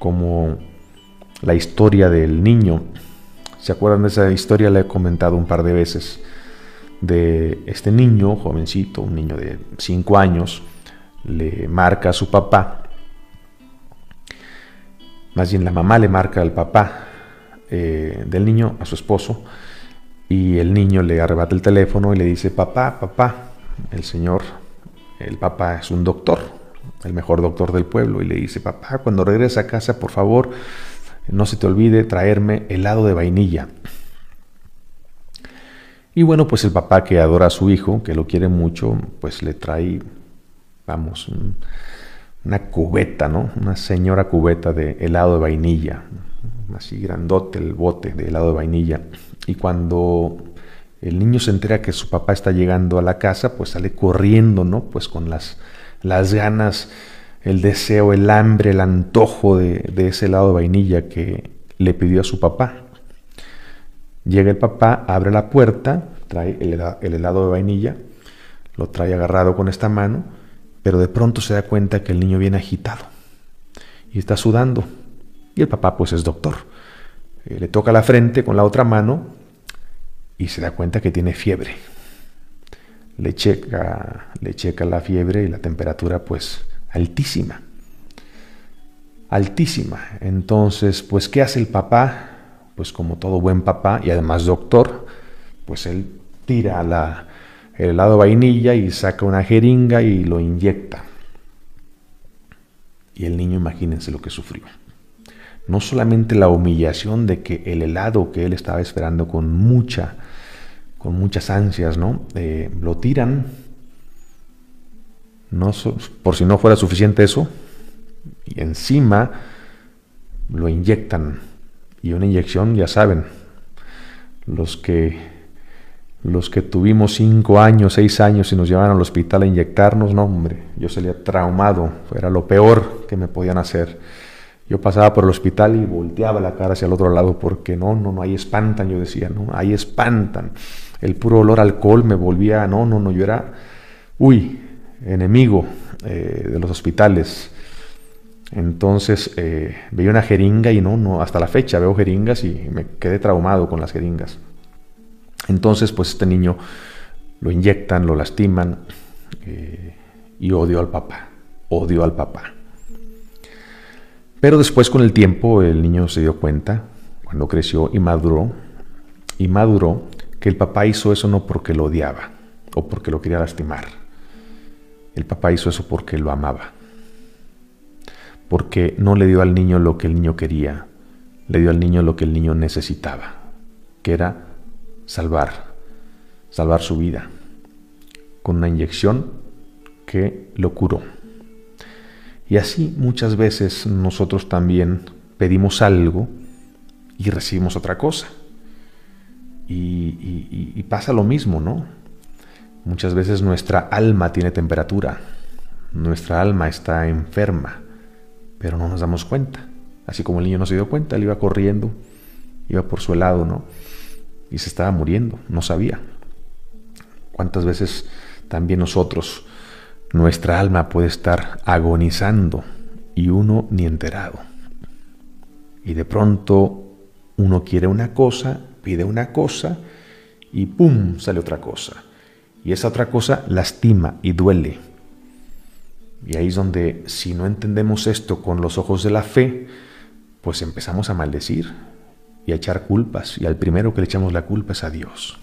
como la historia del niño. ¿Se acuerdan de esa historia? La he comentado un par de veces. De este niño, jovencito, un niño de 5 años, le marca a su papá. Más bien la mamá le marca al papá eh, del niño, a su esposo. Y el niño le arrebata el teléfono y le dice, papá, papá, el señor, el papá es un doctor, el mejor doctor del pueblo, y le dice, papá, cuando regrese a casa, por favor, no se te olvide traerme helado de vainilla. Y bueno, pues el papá que adora a su hijo, que lo quiere mucho, pues le trae, vamos, una cubeta, ¿no? Una señora cubeta de helado de vainilla, así grandote el bote de helado de vainilla. Y cuando el niño se entera que su papá está llegando a la casa, pues sale corriendo, ¿no? Pues con las las ganas, el deseo, el hambre, el antojo de, ese helado de vainilla que le pidió a su papá. Llega el papá, abre la puerta, trae el, helado de vainilla, lo trae agarrado con esta mano, pero de pronto se da cuenta que el niño viene agitado y está sudando. Y el papá pues es doctor. Eh, le toca la frente con la otra mano y se da cuenta que tiene fiebre le checa, le checa la fiebre y la temperatura pues altísima. Altísima. Entonces, pues, ¿qué hace el papá? Pues como todo buen papá y además doctor, pues él tira la, el helado vainilla y saca una jeringa y lo inyecta. Y el niño, imagínense lo que sufrió. No solamente la humillación de que el helado que él estaba esperando con mucha con muchas ansias, ¿no? Eh, lo tiran. No, por si no fuera suficiente eso. Y encima lo inyectan. Y una inyección, ya saben, los que los que tuvimos cinco años, seis años y nos llevaron al hospital a inyectarnos, no hombre, yo salía traumado, era lo peor que me podían hacer. Yo pasaba por el hospital y volteaba la cara hacia el otro lado porque no, no, no, ahí espantan, yo decía, no, ahí espantan. El puro olor a alcohol me volvía, no, no, no, yo era, uy, enemigo eh, de los hospitales. Entonces eh, veía una jeringa y no, no, hasta la fecha veo jeringas y me quedé traumado con las jeringas. Entonces, pues este niño lo inyectan, lo lastiman eh, y odio al papá, odio al papá. Pero después con el tiempo el niño se dio cuenta, cuando creció y maduró, y maduró que el papá hizo eso no porque lo odiaba o porque lo quería lastimar. El papá hizo eso porque lo amaba. Porque no le dio al niño lo que el niño quería, le dio al niño lo que el niño necesitaba, que era salvar, salvar su vida, con una inyección que lo curó. Y así muchas veces nosotros también pedimos algo y recibimos otra cosa. Y, pasa lo mismo, ¿no? Muchas veces nuestra alma tiene temperatura, nuestra alma está enferma, pero no nos damos cuenta. Así como el niño no se dio cuenta, él iba corriendo, iba por su helado, ¿no? Y se estaba muriendo, no sabía. ¿Cuántas veces también nosotros nuestra alma puede estar agonizando y uno ni enterado. Y de pronto uno quiere una cosa, pide una cosa y ¡pum! sale otra cosa. Y esa otra cosa lastima y duele. Y ahí es donde si no entendemos esto con los ojos de la fe, pues empezamos a maldecir y a echar culpas. Y al primero que le echamos la culpa es a Dios.